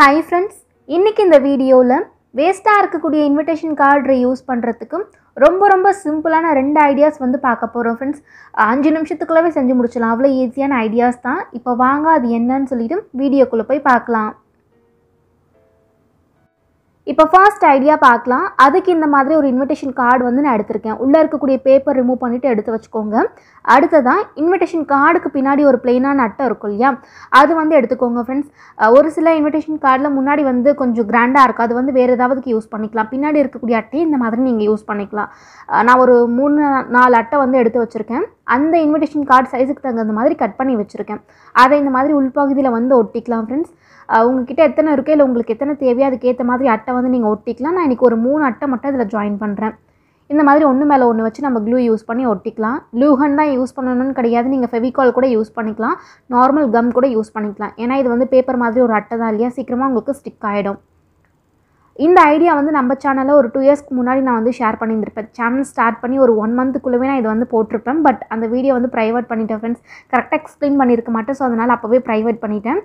hi friends இன்றைக்கி இந்த வீடியோவில் வேஸ்ட்டாக இருக்கக்கூடிய இன்விடேஷன் கார்டை யூஸ் பண்ணுறதுக்கும் ரொம்ப ரொம்ப சிம்பிளான ரெண்டு ஐடியாஸ் வந்து பார்க்க போகிறோம் ஃப்ரெண்ட்ஸ் அஞ்சு நிமிஷத்துக்குள்ளவே செஞ்சு முடிச்சிடலாம் அவ்வளோ ஈஸியான ஐடியாஸ் தான் இப்போ வாங்க அது என்னன்னு சொல்லிவிட்டு வீடியோக்குள்ளே போய் பார்க்கலாம் இப்போ ஃபர்ஸ்ட் ஐடியா பார்க்கலாம் அதுக்கு இந்த மாதிரி ஒரு இன்விடேஷன் கார்டு வந்து நான் எடுத்திருக்கேன் உள்ளே இருக்கக்கூடிய பேப்பர் ரிமூவ் பண்ணிவிட்டு எடுத்து வச்சுக்கோங்க அடுத்ததான் இன்விடேஷன் கார்டுக்கு பின்னாடி ஒரு பிளெயினான அட்டை இருக்கும் இல்லையா அது வந்து எடுத்துக்கோங்க ஃப்ரெண்ட்ஸ் ஒரு சில இன்விடேஷன் கார்டில் முன்னாடி வந்து கொஞ்சம் கிராண்டாக இருக்கும் அது வந்து வேறு ஏதாவதுக்கு யூஸ் பண்ணிக்கலாம் பின்னாடி இருக்கக்கூடிய அட்டையை இந்த மாதிரி நீங்கள் யூஸ் பண்ணிக்கலாம் நான் ஒரு மூணு நாலு அட்டை வந்து எடுத்து வச்சுருக்கேன் அந்த இன்விடேஷன் கார்டு சைஸுக்கு தகுந்த மாதிரி கட் பண்ணி வச்சுருக்கேன் அதை இந்த மாதிரி உள்பகுதியில் வந்து ஒட்டிக்கலாம் ஃப்ரெண்ட்ஸ் உங்ககிட்ட எத்தனை இருக்கோ இல்லை உங்களுக்கு எத்தனை தேவையோ அதுக்கேற்ற மாதிரி அட்டை வந்து நீங்கள் ஒட்டிக்கலாம் நான் இன்றைக்கி ஒரு மூணு அட்டை மட்டும் இதில் ஜாயின் பண்ணுறேன் இந்த மாதிரி ஒன்று மேலே ஒன்று வச்சு நம்ம க்ளூ யூஸ் பண்ணி ஒட்டிக்கலாம் க்ளூஹன் தான் யூஸ் பண்ணணும்னு கிடையாது நீங்கள் ஃபெவிகால் கூட யூஸ் பண்ணிக்கலாம் நார்மல் கம் கூட யூஸ் பண்ணிக்கலாம் ஏன்னா இது வந்து பேப்பர் மாதிரி ஒரு அட்டை தான் இல்லையா சீக்கிரமாக உங்களுக்கு ஸ்டிக் ஆகிடும் இந்த ஐடியா வந்து நம்ம சேனலில் ஒரு டூ இயர்ஸ்க்கு முன்னாடி நான் வந்து ஷேர் பண்ணியிருந்திருப்பேன் சேனல் ஸ்டார்ட் பண்ணி ஒரு ஒன் மந்த்துக்குள்ளவே நான் இதை வந்து போட்டிருப்பேன் பட் அந்த வீடியோ வந்து ப்ரைவேட் பண்ணிட்டேன் ஃப்ரெண்ட்ஸ் கரெக்டாக எக்ஸ்பிளைன் பண்ணியிருக்க மாட்டேன் ஸோ அதனால் அப்போவே ப்ரைவேட் பண்ணிட்டேன்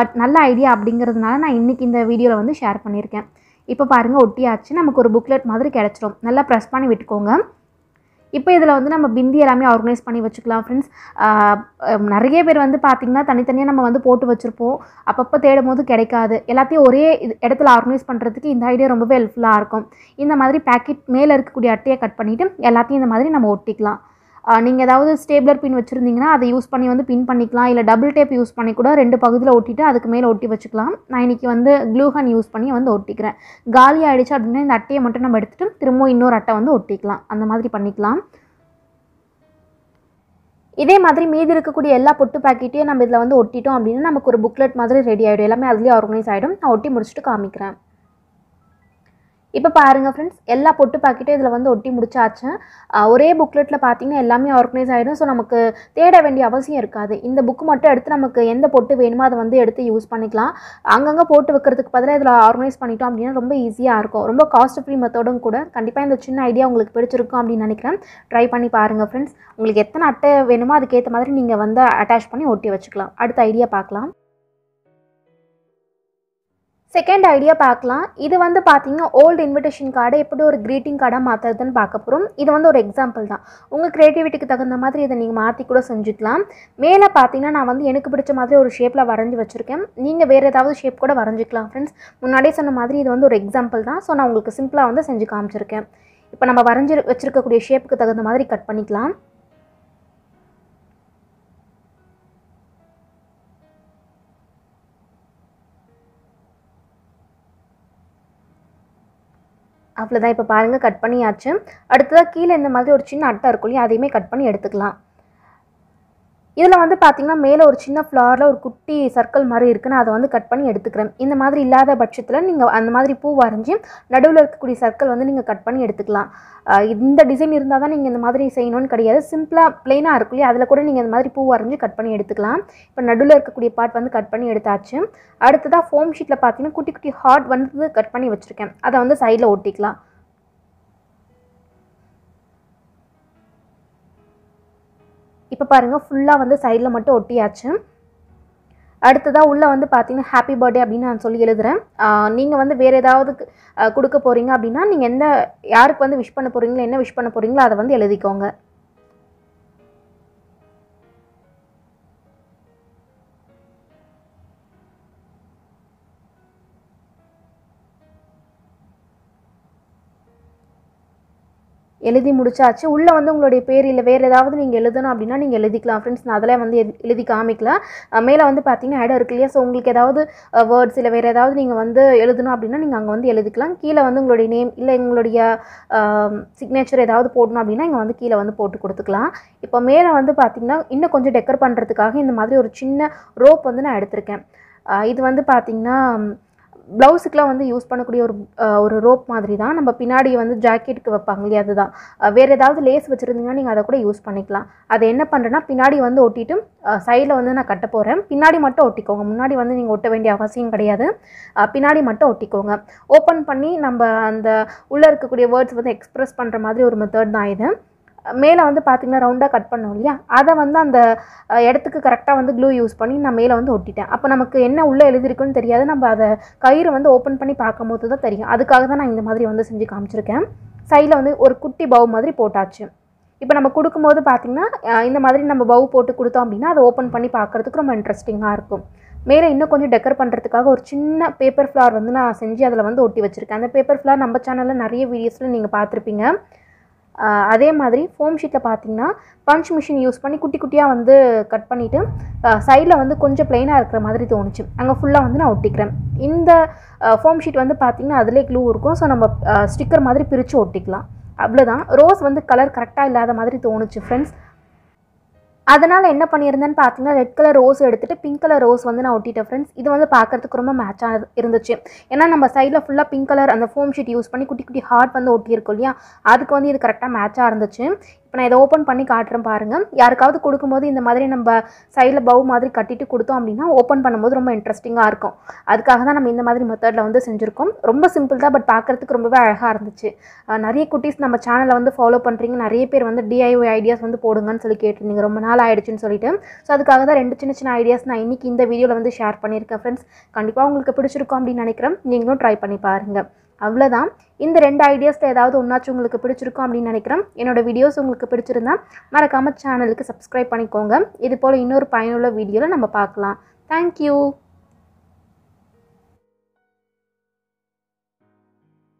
பட் நல்ல ஐடியா அப்படிங்கிறதுனால நான் இன்றைக்கி இந்த வீடியோவில் வந்து ஷேர் பண்ணியிருக்கேன் இப்போ பாருங்கள் ஒட்டியாச்சு நமக்கு ஒரு புக்லெட் மாதிரி கிடச்சிரும் நல்லா ப்ரெஸ் பண்ணி விட்டுக்கோங்க இப்போ இதில் வந்து நம்ம பிந்தி எல்லாமே ஆர்கனைஸ் பண்ணி வச்சுக்கலாம் ஃப்ரெண்ட்ஸ் நிறைய பேர் வந்து பார்த்திங்கன்னா தனித்தனியாக நம்ம வந்து போட்டு வச்சுருப்போம் அப்பப்போ தேடும் போது கிடைக்காது எல்லாத்தையும் ஒரே இடத்துல ஆர்கனைஸ் பண்ணுறதுக்கு இந்த ஐடியா ரொம்பவே ஹெல்ப்ஃபுல்லாக இருக்கும் இந்த மாதிரி பேக்கெட் மேலே இருக்கக்கூடிய அட்டையை கட் பண்ணிவிட்டு எல்லாத்தையும் இந்த மாதிரி நம்ம ஒட்டிக்கலாம் நீங்கள் ஏதாவது ஸ்டேப்லர் பின் வச்சுருந்தீங்கன்னா அதை யூஸ் பண்ணி வந்து பின் பண்ணிக்கலாம் இல்லை டபுள் டேப் யூஸ் பண்ணி கூட ரெண்டு பகுதியில் ஒட்டிட்டு அதுக்கு மேலே ஒட்டி வச்சுக்கலாம் நான் இன்றைக்கி வந்து க்ளூஹன் யூஸ் பண்ணி வந்து ஒட்டிக்கிறேன் காலி ஆகிடுச்சு அப்படின்னா இந்த அட்டையை மட்டும் நம்ம எடுத்துகிட்டு திரும்பவும் இன்னொரு அட்டை வந்து ஒட்டிக்கலாம் அந்த மாதிரி பண்ணிக்கலாம் இதே மாதிரி மீதி இருக்கக்கூடிய எல்லா பொட்டு பேக்கெட்டையும் நம்ம இதில் வந்து ஒட்டிட்டோம் அப்படின்னா நமக்கு ஒரு புக்லெட் மாதிரி ரெடி ஆகிடும் எல்லாமே அதுலேயே ஆர்கனைஸ் ஆகிடும் நான் ஒட்டி முடிச்சுட்டு காமிக்கிறேன் இப்போ பாருங்கள் ஃப்ரெண்ட்ஸ் எல்லா பொட்டு பாக்கெட்டும் இதில் வந்து ஒட்டி முடிச்சாச்சு ஒரே புக்லெட்டில் பார்த்தீங்கன்னா எல்லாமே ஆர்கனைஸ் ஆகிடும் ஸோ நமக்கு தேட வேண்டிய அவசியம் இருக்காது இந்த புக்கு மட்டும் எடுத்து நமக்கு எந்த பொட்டு வேணுமோ அதை வந்து எடுத்து யூஸ் பண்ணிக்கலாம் அங்கங்கே போட்டு வைக்கிறதுக்கு பதிலாக இதில் ஆர்கனைஸ் பண்ணிட்டோம் அப்படின்னா ரொம்ப ஈஸியாக இருக்கும் ரொம்ப காஸ்ட் ஃப்ரீ மெத்தோடும் கூட கண்டிப்பாக இந்த சின்ன ஐடியா உங்களுக்கு பிடிச்சிருக்கும் அப்படின்னு நினைக்கிறேன் ட்ரை பண்ணி பாருங்கள் ஃப்ரெண்ட்ஸ் உங்களுக்கு எத்தனை அட்டை வேணுமோ அதுக்கேற்ற மாதிரி நீங்கள் வந்து அட்டாச் பண்ணி ஒட்டி வச்சுக்கலாம் அடுத்த ஐடியா பார்க்கலாம் செகண்ட் ஐடியா பார்க்கலாம் இது வந்து பார்த்தீங்கன்னா ஓல்டு இன்விடேஷன் கார்டை எப்படி ஒரு க்ரீட்டிங் கார்டாக மாற்றுறதுன்னு பார்க்க போகிறோம் இது வந்து ஒரு எக்ஸாம்பிள் தான் உங்கள் க்ரியேட்டிவிட்டிக்கு தகுந்த மாதிரி இதை நீங்கள் மாற்றி கூட செஞ்சுக்கலாம் மேலே பார்த்தீங்கன்னா நான் வந்து எனக்கு பிடிச்ச மாதிரி ஒரு ஷேப்பில் வரைஞ்சி வச்சுருக்கேன் நீங்கள் வேறு ஏதாவது ஷேப் கூட வரைஞ்சிக்கலாம் ஃப்ரெண்ட்ஸ் முன்னாடியே சொன்ன மாதிரி இது வந்து ஒரு எக்ஸாம்பிள் தான் ஸோ நான் உங்களுக்கு சிம்பிளாக வந்து செஞ்சு காமிச்சிருக்கேன் இப்போ நம்ம வரைஞ்சி வச்சுருக்கக்கூடிய ஷேப்புக்கு தகுந்த மாதிரி கட் பண்ணிக்கலாம் அவ்வளோதான் இப்போ பாருங்கள் கட் பண்ணியாச்சு அடுத்ததாக கீழே இந்த மாதிரி ஒரு சின்ன அட்டை இருக்கும் இல்லையா அதையுமே கட் பண்ணி எடுத்துக்கலாம் இதில் வந்து பார்த்திங்கன்னா மேலே ஒரு சின்ன ஃப்ளாரில் ஒரு குட்டி சர்க்கிள் மாதிரி இருக்குன்னு அதை வந்து கட் பண்ணி எடுத்துக்கிறேன் இந்த மாதிரி இல்லாத பட்சத்தில் நீங்கள் அந்த மாதிரி பூ வரைஞ்சி நடுவில் இருக்கக்கூடிய சர்க்கிள் வந்து நீங்கள் கட் பண்ணி எடுத்துக்கலாம் இந்த டிசைன் இருந்தால் தான் நீங்கள் இந்த மாதிரி செய்யணும்னு கிடையாது சிம்பிளாக ப்ளெயினாக இருக்கும் இல்லையா அதில் கூட நீங்கள் இந்த மாதிரி பூ வரைஞ்சி கட் பண்ணி எடுத்துக்கலாம் இப்போ நடுவில் இருக்கக்கூடிய பார்ட் வந்து கட் பண்ணி எடுத்தாச்சு அடுத்ததாக ஃபோம் ஷீட்டில் பார்த்தீங்கன்னா குட்டி குட்டி ஹார்ட் வந்து கட் பண்ணி வச்சுருக்கேன் அதை வந்து சைடில் ஒட்டிக்கலாம் இப்போ பாருங்கள் ஃபுல்லாக வந்து சைடில் மட்டும் ஒட்டியாச்சு அடுத்ததாக உள்ளே வந்து பார்த்தீங்கன்னா ஹாப்பி பர்த்டே அப்படின்னு நான் சொல்லி எழுதுகிறேன் நீங்கள் வந்து வேறு ஏதாவது கொடுக்க போகிறீங்க அப்படின்னா நீங்கள் எந்த யாருக்கு வந்து விஷ் பண்ண போகிறீங்களோ என்ன விஷ் பண்ண போகிறீங்களோ அதை வந்து எழுதிக்கோங்க எழுதி முடிச்சாச்சு உள்ளே வந்து உங்களுடைய பேர் இல்லை வேறு ஏதாவது நீங்கள் எழுதணும் அப்படின்னா நீங்கள் எழுதிக்கலாம் ஃப்ரெண்ட்ஸ் நான் அதெல்லாம் வந்து எழுதி காமிக்கலாம் மேலே வந்து பார்த்தீங்கன்னா இடம் இருக்கு இல்லையா ஸோ உங்களுக்கு ஏதாவது வேர்ட்ஸ் இல்லை வேறு ஏதாவது நீங்கள் வந்து எழுதணும் அப்படின்னா நீங்கள் அங்கே வந்து எழுதிக்கலாம் கீழே வந்து உங்களுடைய நேம் இல்லை எங்களுடைய சிக்னேச்சர் ஏதாவது போடணும் அப்படின்னா இங்கே வந்து கீழே வந்து போட்டு கொடுத்துக்கலாம் இப்போ மேலே வந்து பார்த்தீங்கன்னா இன்னும் கொஞ்சம் டெக்கர் பண்ணுறதுக்காக இந்த மாதிரி ஒரு சின்ன ரோப் வந்து நான் எடுத்திருக்கேன் இது வந்து பார்த்திங்கன்னா ப்ளவுஸுக்கெலாம் வந்து யூஸ் பண்ணக்கூடிய ஒரு ஒரு ரோப் மாதிரி தான் நம்ம பின்னாடி வந்து ஜாக்கெட்டுக்கு வைப்பாங்க இல்லையா அதுதான் வேறு ஏதாவது லேஸ் வச்சுருந்தீங்கன்னா நீங்கள் அதை கூட யூஸ் பண்ணிக்கலாம் அதை என்ன பண்ணுறேன்னா பின்னாடி வந்து ஒட்டிட்டு சைடில் வந்து நான் கட்ட போகிறேன் பின்னாடி மட்டும் ஒட்டிக்கோங்க முன்னாடி வந்து நீங்கள் ஒட்ட வேண்டிய அவசியம் கிடையாது பின்னாடி மட்டும் ஒட்டிக்கோங்க ஓப்பன் பண்ணி நம்ம அந்த உள்ளே இருக்கக்கூடிய வேர்ட்ஸ் வந்து எக்ஸ்ப்ரெஸ் பண்ணுற மாதிரி ஒரு மெத்தட் தான் இது மேலே வந்து பார்த்திங்கன்னா ரவுண்டாக கட் பண்ணோம் இல்லையா அதை வந்து அந்த இடத்துக்கு கரெக்டாக வந்து க்ளூ யூஸ் பண்ணி நான் மேலே வந்து ஒட்டிட்டேன் அப்போ நமக்கு என்ன உள்ளே எழுதியிருக்குன்னு தெரியாது நம்ம அதை கயிறு வந்து ஓப்பன் பண்ணி பார்க்கும்போது தான் தெரியும் அதுக்காக தான் நான் இந்த மாதிரி வந்து செஞ்சு காமிச்சிருக்கேன் சைடில் வந்து ஒரு குட்டி பவு மாதிரி போட்டாச்சு இப்போ நம்ம கொடுக்கும்போது பார்த்திங்கன்னா இந்த மாதிரி நம்ம பவு போட்டு கொடுத்தோம் அப்படின்னா அதை ஓப்பன் பண்ணி பார்க்குறதுக்கு ரொம்ப இன்ட்ரெஸ்டிங்காக இருக்கும் மேலே இன்னும் கொஞ்சம் டெக்கர் பண்ணுறதுக்காக ஒரு சின்ன பேப்பர் ஃப்ளார் வந்து நான் செஞ்சு அதில் வந்து ஒட்டி வச்சுருக்கேன் அந்த பேப்பர் ஃப்ளார் நம்ம சேனலில் நிறைய வீடியோஸில் நீங்கள் பார்த்துருப்பீங்க அதே மாதிரி ஃபோம் ஷீட்டில் பார்த்தீங்கன்னா பஞ்ச் மிஷின் யூஸ் பண்ணி குட்டி குட்டியாக வந்து கட் பண்ணிவிட்டு சைடில் வந்து கொஞ்சம் ப்ளைனாக இருக்கிற மாதிரி தோணுச்சு அங்கே ஃபுல்லாக வந்து நான் ஒட்டிக்கிறேன் இந்த ஃபோம் ஷீட் வந்து பார்த்திங்கன்னா அதிலே க்ளூ இருக்கும் ஸோ நம்ம ஸ்டிக்கர் மாதிரி பிரித்து ஒட்டிக்கலாம் அவ்வளோதான் ரோஸ் வந்து கலர் கரெக்டாக இல்லாத மாதிரி தோணுச்சு ஃப்ரெண்ட்ஸ் அதனால் என்ன பண்ணியிருந்தேன்னு பார்த்தீங்கன்னா ரெட் கலர் ரோஸ் எடுத்துகிட்டு பிங்க் கலர் ரோஸ் வந்து நான் ஒட்டிட்டேன் ஃப்ரெண்ட்ஸ் இது வந்து பார்க்குறதுக்கு ரொம்ப மேட்சாக இருந்துச்சு ஏன்னா நம்ம சைடில் ஃபுல்லாக பிங்க் கலர் அந்த ஃபோம் ஷீட் யூஸ் பண்ணி குட்டி குட்டி ஹார்ட் வந்து ஒட்டியிருக்கோம் இல்லையா அதுக்கு வந்து இது கரெக்டாக மேட்சாக இருந்துச்சு இப்போ நான் இதை ஓப்பன் பண்ணி காட்டுறேன் பாருங்கள் யாருக்காவது கொடுக்கும்போது இந்த மாதிரி நம்ம சைடில் பவு மாதிரி கட்டிட்டு கொடுத்தோம் அப்படின்னா ஓப்பன் பண்ணும்போது ரொம்ப இன்ட்ரெஸ்டிங்காக இருக்கும் அதுக்காக தான் நம்ம இந்த மாதிரி மெத்தடில் வந்து செஞ்சுருக்கோம் ரொம்ப சிம்பிள் தான் பட் பார்க்குறதுக்கு ரொம்பவே அழகாக இருந்துச்சு நிறைய குட்டீஸ் நம்ம சேனலை வந்து ஃபாலோ பண்ணுறீங்க நிறைய பேர் வந்து டிஐஒய் ஐடியாஸ் வந்து போடுங்கன்னு சொல்லி கேட்டிருந்தீங்க ரொம்ப நாள் ஆகிடுச்சின்னு சொல்லிட்டு ஸோ அதுக்காக தான் ரெண்டு சின்ன சின்ன ஐடியாஸ் நான் இன்றைக்கி இந்த வீடியோவில் வந்து ஷேர் பண்ணியிருக்கேன் ஃப்ரெண்ட்ஸ் கண்டிப்பாக உங்களுக்கு பிடிச்சிருக்கும் அப்படின்னு நினைக்கிறேன் நீங்களும் ட்ரை பண்ணி பாருங்கள் அவ்வளோதான் இந்த ரெண்டு ஐடியாஸில் ஏதாவது ஒன்றாச்சும் உங்களுக்கு பிடிச்சிருக்கும் அப்படின்னு நினைக்கிறேன் என்னோடய வீடியோஸ் உங்களுக்கு பிடிச்சிருந்தா மறக்காமல் சேனலுக்கு சப்ஸ்கிரைப் பண்ணிக்கோங்க இது போல் இன்னொரு பயனுள்ள வீடியோவில் நம்ம பார்க்கலாம் தேங்க்யூ